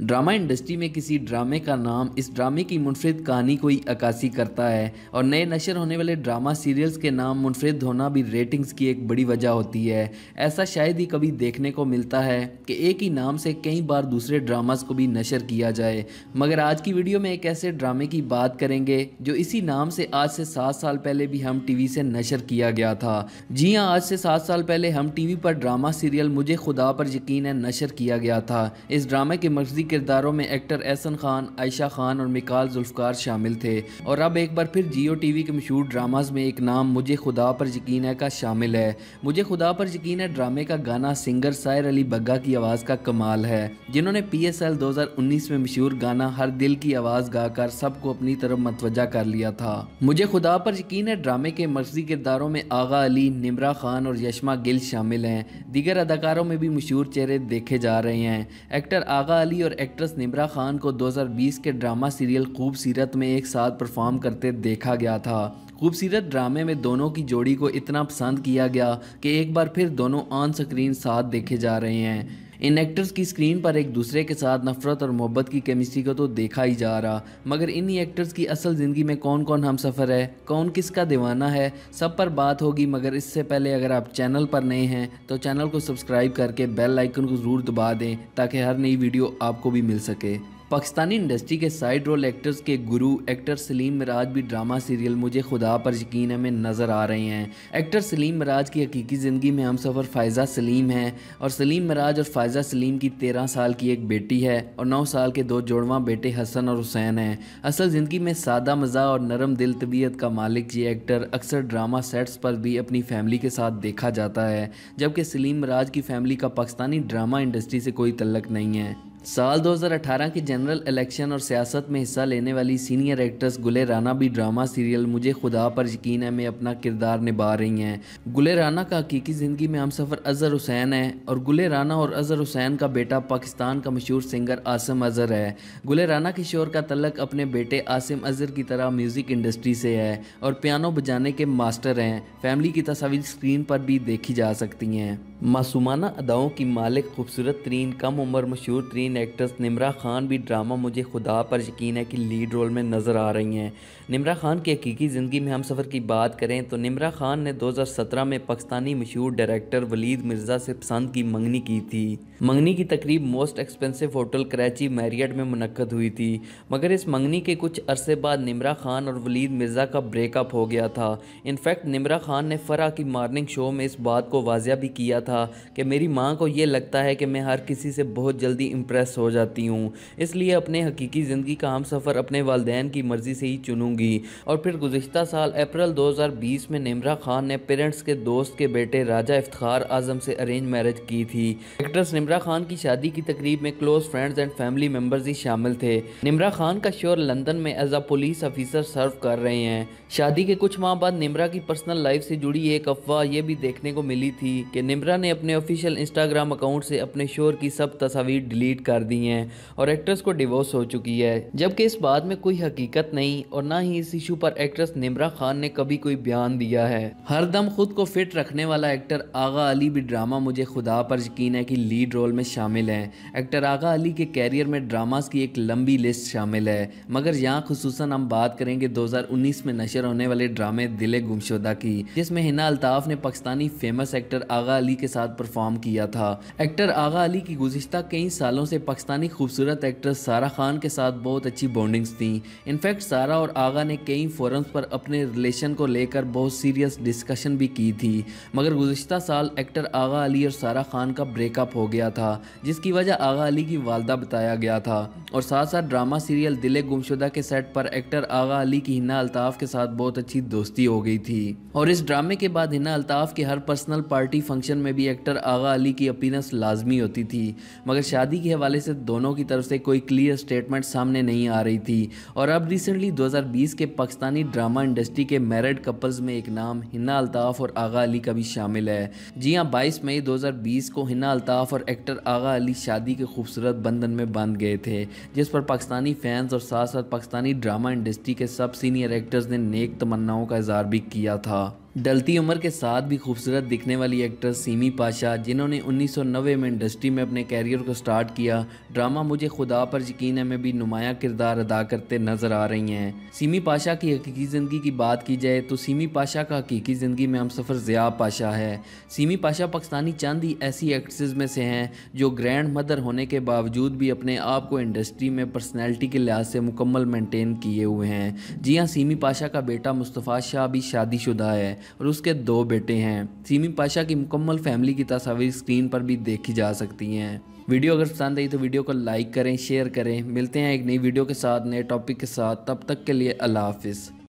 drama industry में किसी ड्रामे का नाम इस ड्रामे की मुनफरद कहानी कोई अक्सी करता है और नए नशर होने वाले ड्रामा सीरियल्स के नाम मुनफरद होना भी रेटिंग्स की एक बड़ी वजह होती है ऐसा शायद ही कभी देखने को मिलता है कि एक ही नाम से कई बार दूसरे ड्रामास को भी नशर किया जाए मगर आज की वीडियो में एक ऐसे ड्रामे की बात करेंगे जो इसी नाम से आज से सात साल पहले भी हम टी वी से नशर किया गया था जी हाँ आज से सात साल पहले हम टी वी पर ड्रामा सीरियल मुझे खुदा पर यकीन है नशर किया गया था इस ड्रामे के मर्जी किरदारों में एक्टर एहसन खान आयशा खान और मिकाल जुल्फकार शामिल थे और अब एक बार फिर जियो टीवी के मशहूर ड्रामाज में एक नाम मुझे खुदा पर यकीन है का शामिल है मुझे खुदा पर यकीन है ड्रामे का गाना सिंगर सायर अली बग्गा की आवाज़ का कमाल है जिन्होंने पी एस एल दो हज़ार उन्नीस में मशहूर गाना हर दिल की आवाज़ गाकर सबको अपनी तरफ मतवजा कर लिया था मुझे खुदा पर यकीन है ड्रामे के मर्जी किरदारों में आगा अली निमरा खान और यशमा गिल शामिल हैं दीगर अदाकारों में भी मशहूर चेहरे देखे जा रहे हैं एक्टर आगा अली और एक्ट्रेस निमरा खान को 2020 के ड्रामा सीरियल खूबसीरत में एक साथ परफॉर्म करते देखा गया था खूबसीरत ड्रामे में दोनों की जोड़ी को इतना पसंद किया गया कि एक बार फिर दोनों ऑन स्क्रीन साथ देखे जा रहे हैं इन एक्टर्स की स्क्रीन पर एक दूसरे के साथ नफरत और मोहब्बत की केमिस्ट्री को तो देखा ही जा रहा मगर इन्हीं एक्टर्स की असल ज़िंदगी में कौन कौन हम सफ़र है कौन किसका दीवाना है सब पर बात होगी मगर इससे पहले अगर आप चैनल पर नए हैं तो चैनल को सब्सक्राइब करके बेल आइकन को ज़रूर दबा दें ताकि हर नई वीडियो आपको भी मिल सके पाकिस्तानी इंडस्ट्री के साइड रोल एक्टर्स के गुरु एक्टर सलीम मराज भी ड्रामा सीरियल मुझे खुदा पर यकीन है में नज़र आ रहे हैं एक्टर सलीम मराज की हकीकी ज़िंदगी में हम सफ़र फ़ायज़ा सलीम है और सलीम मराज और फ़ायज़ा सलीम की तेरह साल की एक बेटी है और नौ साल के दो जोड़वा बेटे हसन और हुसैन हैं असल ज़िंदगी में सादा मज़ा और नरम दिल तबीयत का मालिक ये एक्टर अक्सर ड्रामा सेट्स पर भी अपनी फैमिली के साथ देखा जाता है जबकि सलीम मराज की फैमिली का पाकिस्तानी ड्रामा इंडस्ट्री से कोई तलक नहीं है साल 2018 की जनरल इलेक्शन और सियासत में हिस्सा लेने वाली सीनियर एक्ट्रेस गुले राना भी ड्रामा सीरियल मुझे खुदा पर यकीन है में अपना किरदार निभा रही हैं गुले राना का हकीकी ज़िंदगी में हम सफ़र अजहर हुसैन है और गुले राना और अजहर हुसैन का बेटा पाकिस्तान का मशहूर सिंगर आसम अजहर है गुले राना के शोर का तलक अपने बेटे आसम अजहर की तरह म्यूज़िक इंडस्ट्री से है और पियानो बजाने के मास्टर हैं फैमिली की तस्वीर स्क्रीन पर भी देखी जा सकती हैं मासूमाना अदाओं की मालिक खूबसूरत तरीन कम उम्र मशहूर तरीन एक्ट्रेस निमरा खान भी ड्रामा मुझे खुदा पर यकीन है कि लीड रोल में नज़र आ रही हैं निमरा खान की हकीकी ज़िंदगी में हम सफ़र की बात करें तो निमरा खान ने 2017 में पाकिस्तानी मशहूर डायरेक्टर वलीद मिर्ज़ा से पसंद की मंगनी की थी मंगनी की तकरीब most expensive hotel Karachi Marriott में मनकद हुई थी मगर इस मंगनी के कुछ अरसे बाद निमरा खान और वलीद मिर्ज़ा का ब्रेकअप हो गया था इनफैक्ट निमरा खान ने फ़रा की मार्निंग शो में इस बात को वाजिया भी किया था कि मेरी माँ को ये लगता है कि मैं हर किसी से बहुत जल्दी इम्प्रेस स्ट्रेस हो जाती हूँ इसलिए अपने हकीकी ज़िंदगी का हम सफ़र अपने वालदेन की मर्ज़ी से ही चुनूँगी और फिर गुज्त साल अप्रैल 2020 में निमरा खान ने पेरेंट्स के दोस्त के बेटे राजा इफ्तार आजम से अरेंज मैरिज की थी एक्ट्रेस निमरा खान की शादी की तकरीब में close friends and family members ही शामिल थे निमरा खान का शोर लंदन में as a police officer serve कर रहे हैं शादी के कुछ माह बाद निमरा की पर्सनल लाइफ से जुड़ी एक अफवाह यह भी देखने को मिली थी कि निमरा ने अपने ऑफिशियल इंस्टाग्राम अकाउंट से अपने शोर की सब तस्वीर डिलीट कर दी हैं और एक्ट्रेस को डिवोर्स हो चुकी है जबकि इस बात में कोई हकीकत नहीं और ना ही इस इशू पर एक्ट्रेस निमरा खान ने कभी कोई बयान दिया है हर दम खुद को फिट रखने वाला एक्टर आगा अली भी ड्रामा मुझे खुदा पर यकीन है कि लीड रोल में शामिल हैं एक्टर आगा अली के कैरियर में ड्रामास की एक लंबी लिस्ट शामिल है मगर यहाँ खसूस हम बात करेंगे उन्नीस में नशर होने वाले ड्रामे दिले गुमशुदा की जिसमें हिना अल्ताफ ने पाकिस्तानी फेमस एक्टर आगा अली के साथ परफॉर्म किया था एक्टर आगा अली की गुजशत कई सालों से से पाकिस्तानी खूबसूरत एक्ट्रेस सारा खान के साथ बहुत अच्छी बॉन्डिंग्स थी इनफैक्ट सारा और आगा ने कई फोरम्स पर अपने रिलेशन को लेकर बहुत सीरियस डिस्कशन भी की थी मगर गुजशत साल एक्टर आगा अली और सारा खान का ब्रेकअप हो गया था जिसकी वजह आगा अली की वालदा बताया गया था और साथ साथ ड्रामा सीरियल दिले गुमशुदा के सेट पर एक्टर आगा अली की हिना अल्ताफ़ के साथ बहुत अच्छी दोस्ती हो गई थी और इस ड्रामे के बाद हिना अल्ताफ़ के हर पर्सनल पार्टी फंक्शन में भी एक्टर आगा अली की अपीनस लाजमी होती थी मगर शादी के हवाले हवाले से दोनों की तरफ से कोई क्लियर स्टेटमेंट सामने नहीं आ रही थी और अब रिसेंटली 2020 के पाकिस्तानी ड्रामा इंडस्ट्री के मैरिड कपल्स में एक नाम हिना अल्ताफ़ और आगा अली का भी शामिल है जी हाँ बाईस मई 2020 को हिना अल्ताफ़ और एक्टर आगा अली शादी के खूबसूरत बंधन में बंध गए थे जिस पर पाकिस्तानी फैंस और साथ साथ पाकिस्तानी ड्रामा इंडस्ट्री के सब सीनियर एक्टर्स ने नेक तमन्नाओं का इजहार भी किया था डलती उम्र के साथ भी खूबसूरत दिखने वाली एक्ट्रेस सीमी पाशा जिन्होंने 1990 में इंडस्ट्री में अपने कैरियर को स्टार्ट किया ड्रामा मुझे खुदा पर यकीन है में भी नुमाया किरदार अदा करते नजर आ रही हैं सीमी पाशा की हकीकी ज़िंदगी की बात की जाए तो सीमी पाशा का हकीकी ज़िंदगी में हम सफ़र ज़िया पाशा है सीमी पाशा पाकिस्तानी चंद ही ऐसी एक्ट्रेस में से हैं जो ग्रैंड मदर होने के बावजूद भी अपने आप को इंडस्ट्री में पर्सनैलिटी के लिहाज से मुकम्मल मेनटेन किए हुए हैं जी हाँ सीमी पाशा का बेटा मुस्तफ़ा शाह भी शादीशुदा है और उसके दो बेटे हैं सीमी पाशा की मुकम्मल फैमिली की तस्वीर स्क्रीन पर भी देखी जा सकती हैं वीडियो अगर पसंद आई तो वीडियो को लाइक करें शेयर करें मिलते हैं एक नई वीडियो के साथ नए टॉपिक के साथ तब तक के लिए अल्लाह हाफिज़